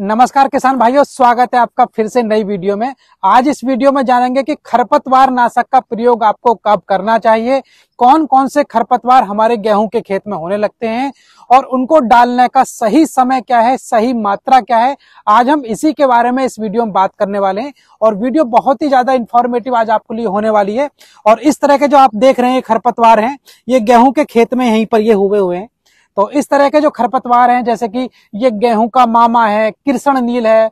नमस्कार किसान भाइयों स्वागत है आपका फिर से नई वीडियो में आज इस वीडियो में जानेंगे कि खरपतवार नाशक का प्रयोग आपको कब करना चाहिए कौन कौन से खरपतवार हमारे गेहूं के खेत में होने लगते हैं और उनको डालने का सही समय क्या है सही मात्रा क्या है आज हम इसी के बारे में इस वीडियो में बात करने वाले हैं और वीडियो बहुत ही ज्यादा इन्फॉर्मेटिव आज आपके लिए होने वाली है और इस तरह के जो आप देख रहे हैं खरपतवार है ये गेहूं के खेत में यहीं पर ये हुए हुए हैं तो इस तरह के जो खरपतवार हैं जैसे कि ये गेहूं का मामा है किरसन नील है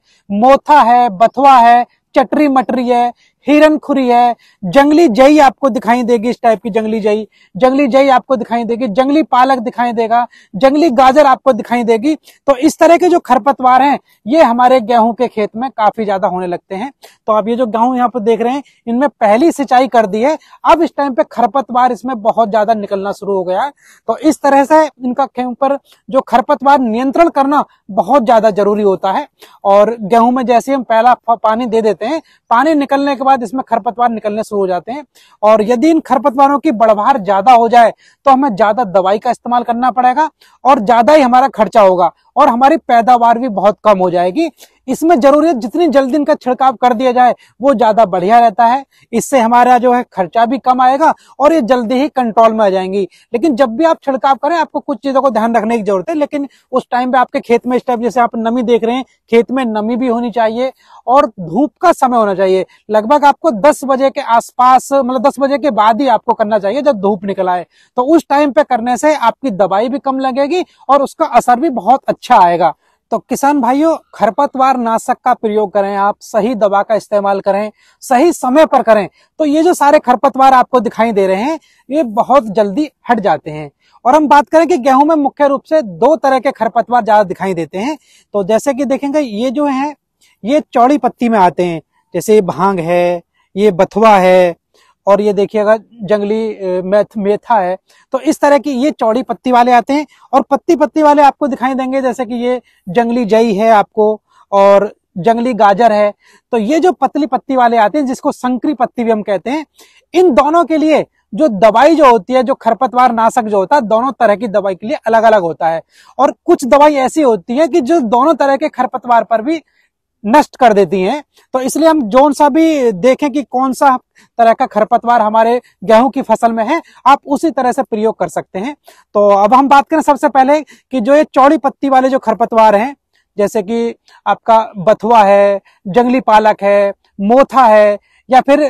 मोथा है बथुआ है चटरी मटरी है हिरन खुरी है जंगली जई आपको दिखाई देगी इस टाइप की जंगली जई जंगली जई आपको दिखाई देगी जंगली पालक दिखाई देगा जंगली गाजर आपको दिखाई देगी तो इस तरह के जो खरपतवार हैं ये हमारे गेहूं के खेत में काफी ज्यादा होने लगते हैं तो आप ये जो गेहूं यहाँ पर देख रहे हैं इनमें पहली सिंचाई कर दी है अब इस टाइम पे खरपतवार इसमें बहुत ज्यादा निकलना शुरू हो गया है तो इस तरह से इनका पर जो खरपतवार नियंत्रण करना बहुत ज्यादा जरूरी होता है और गेहूं में जैसे हम पहला पानी दे देते हैं पानी निकलने के बाद बाद इसमें खरपतवार निकलने शुरू हो जाते हैं और यदि इन खरपतवारों की बढ़वार ज्यादा हो जाए तो हमें ज्यादा दवाई का इस्तेमाल करना पड़ेगा और ज्यादा ही हमारा खर्चा होगा और हमारी पैदावार भी बहुत कम हो जाएगी इसमें जरूरत जितनी जल्दी इनका छिड़काव कर दिया जाए वो ज्यादा बढ़िया रहता है इससे हमारा जो है खर्चा भी कम आएगा और ये जल्दी ही कंट्रोल में आ जाएंगी लेकिन जब भी आप छिड़काव करें आपको कुछ चीजों को ध्यान रखने की जरूरत है लेकिन उस टाइम पे आपके खेत में इस टाइम जैसे आप नमी देख रहे हैं खेत में नमी भी होनी चाहिए और धूप का समय होना चाहिए लगभग आपको दस बजे के आसपास मतलब दस बजे के बाद ही आपको करना चाहिए जब धूप निकल आए तो उस टाइम पे करने से आपकी दवाई भी कम लगेगी और उसका असर भी बहुत अच्छा आएगा तो किसान भाइयों खरपतवार नाशक का प्रयोग करें आप सही दवा का इस्तेमाल करें सही समय पर करें तो ये जो सारे खरपतवार आपको दिखाई दे रहे हैं ये बहुत जल्दी हट जाते हैं और हम बात करें कि गेहूं में मुख्य रूप से दो तरह के खरपतवार ज्यादा दिखाई देते हैं तो जैसे कि देखेंगे ये जो है ये चौड़ी पत्ती में आते हैं जैसे भांग है ये बथुआ है और ये देखिएगा जंगली मेथ मेथा है तो इस तरह की ये चौड़ी पत्ती वाले आते हैं और पत्ती पत्ती वाले आपको दिखाई देंगे जैसे कि ये जंगली जई है आपको और जंगली गाजर है तो ये जो पतली पत्ती वाले आते हैं जिसको संकरी पत्ती भी हम कहते हैं इन दोनों के लिए जो दवाई जो होती है जो खरपतवार नाशक जो होता है दोनों तरह की दवाई के लिए अलग अलग होता है और कुछ दवाई ऐसी होती है कि जो दोनों तरह के खरपतवार पर भी नष्ट कर देती हैं तो इसलिए हम जोन सा भी देखें कि कौन सा तरह का खरपतवार हमारे गेहूं की फसल में है आप उसी तरह से प्रयोग कर सकते हैं तो अब हम बात करें सबसे पहले कि जो ये चौड़ी पत्ती वाले जो खरपतवार हैं जैसे कि आपका बथुआ है जंगली पालक है मोथा है या फिर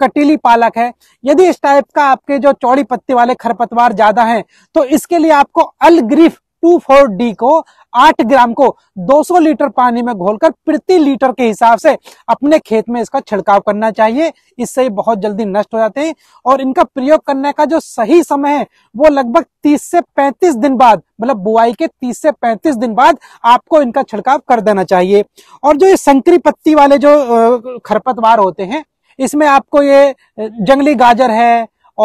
कटीली पालक है यदि इस टाइप का आपके जो चौड़ी पत्ती वाले खरपतवार ज्यादा हैं तो इसके लिए आपको अलग्रीफ टू फोर डी को आठ ग्राम को 200 लीटर पानी में घोलकर प्रति लीटर के हिसाब से अपने खेत में इसका छिड़काव करना चाहिए इससे बहुत जल्दी नष्ट हो जाते हैं और इनका प्रयोग करने का जो सही समय है वो लगभग 30 से 35 दिन बाद मतलब बुआई के 30 से 35 दिन बाद आपको इनका छिड़काव कर देना चाहिए और जो ये संकरी पत्ती वाले जो खरपतवार होते हैं इसमें आपको ये जंगली गाजर है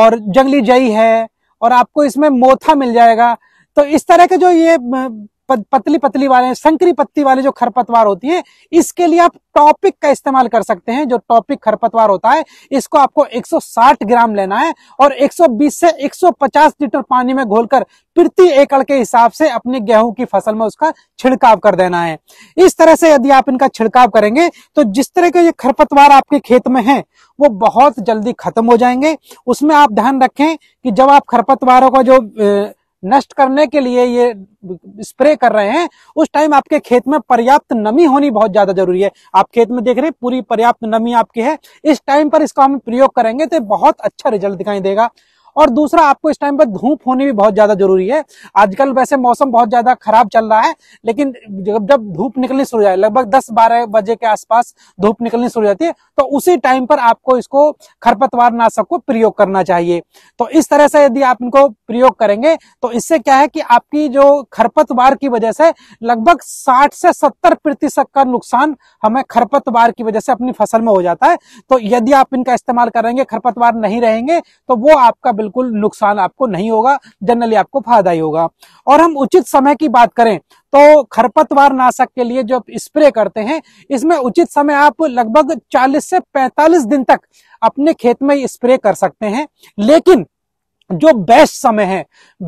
और जंगली जई है और आपको इसमें मोथा मिल जाएगा तो इस तरह के जो ये पतली पतली वाले संकरी पत्ती वाले जो खरपतवार होती है इसके लिए आप टॉपिक का इस्तेमाल कर सकते हैं जो टॉपिक खरपतवार होता है इसको आपको 160 ग्राम लेना है और 120 से 150 लीटर पानी में घोलकर प्रति एकड़ के हिसाब से अपने गेहूं की फसल में उसका छिड़काव कर देना है इस तरह से यदि आप इनका छिड़काव करेंगे तो जिस तरह के ये खरपतवार आपके खेत में है वो बहुत जल्दी खत्म हो जाएंगे उसमें आप ध्यान रखें कि जब आप खरपतवारों का जो नष्ट करने के लिए ये स्प्रे कर रहे हैं उस टाइम आपके खेत में पर्याप्त नमी होनी बहुत ज्यादा जरूरी है आप खेत में देख रहे हैं पूरी पर्याप्त नमी आपकी है इस टाइम पर इसका हम प्रयोग करेंगे तो बहुत अच्छा रिजल्ट दिखाई देगा और दूसरा आपको इस टाइम पर धूप होनी भी बहुत ज्यादा जरूरी है आजकल वैसे मौसम बहुत ज्यादा खराब चल रहा है लेकिन जब जब धूप निकलनी शुरू हो जाए लगभग दस बारह बजे के आसपास धूप निकलनी शुरू हो जाती है तो उसी टाइम पर आपको इसको खरपतवार नाशक को प्रयोग करना चाहिए तो इस तरह से यदि आप इनको प्रयोग करेंगे तो इससे क्या है कि आपकी जो खरपतवार की वजह से लगभग साठ से सत्तर प्रतिशत का नुकसान हमें खरपतवार की वजह से अपनी फसल में हो जाता है तो यदि आप इनका इस्तेमाल करेंगे खरपतवार नहीं रहेंगे तो वो आपका बिल्कुल नुकसान आपको नहीं होगा जनरली आपको फायदा ही होगा और हम उचित समय की बात करें तो खरपतवार नाशक के लिए जो स्प्रे करते हैं इसमें उचित समय आप लगभग 40 से 45 दिन तक अपने खेत में स्प्रे कर सकते हैं लेकिन जो बेस्ट समय है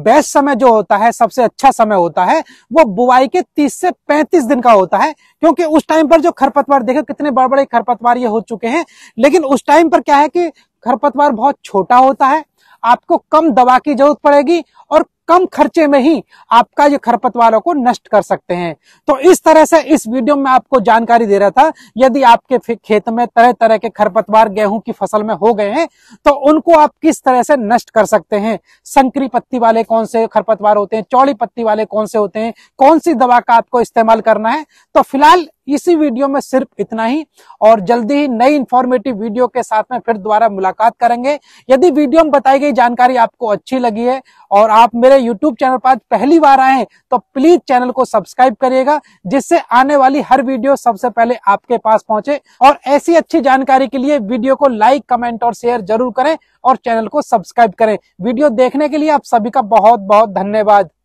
बेस्ट समय जो होता है सबसे अच्छा समय होता है वो बुआई के 30 से 35 दिन का होता है क्योंकि उस टाइम पर जो खरपतवार देखो कितने बड़े बड़े खरपतवार ये हो चुके हैं लेकिन उस टाइम पर क्या है कि खरपतवार बहुत छोटा होता है आपको कम दवा की जरूरत पड़ेगी और कम खर्चे में ही आपका ये खरपतवारों को नष्ट कर सकते हैं तो इस तरह से इस वीडियो में आपको जानकारी दे रहा था यदि आपके खेत में तरह तरह के खरपतवार गेहूं की फसल में हो गए हैं तो उनको आप किस तरह से नष्ट कर सकते हैं संकरी पत्ती वाले कौन से खरपतवार होते हैं चौड़ी पत्ती वाले कौन से होते हैं कौन सी दवा का आपको इस्तेमाल करना है तो फिलहाल इसी वीडियो में सिर्फ इतना ही और जल्दी ही नई इंफॉर्मेटिव वीडियो के साथ में फिर दोबारा मुलाकात करेंगे यदि वीडियो में बताई गई जानकारी आपको अच्छी लगी है और आप मेरे यूट्यूब चैनल पर पहली बार आए हैं तो प्लीज चैनल को सब्सक्राइब करिएगा जिससे आने वाली हर वीडियो सबसे पहले आपके पास पहुंचे और ऐसी अच्छी जानकारी के लिए वीडियो को लाइक कमेंट और शेयर जरूर करें और चैनल को सब्सक्राइब करें वीडियो देखने के लिए आप सभी का बहुत बहुत धन्यवाद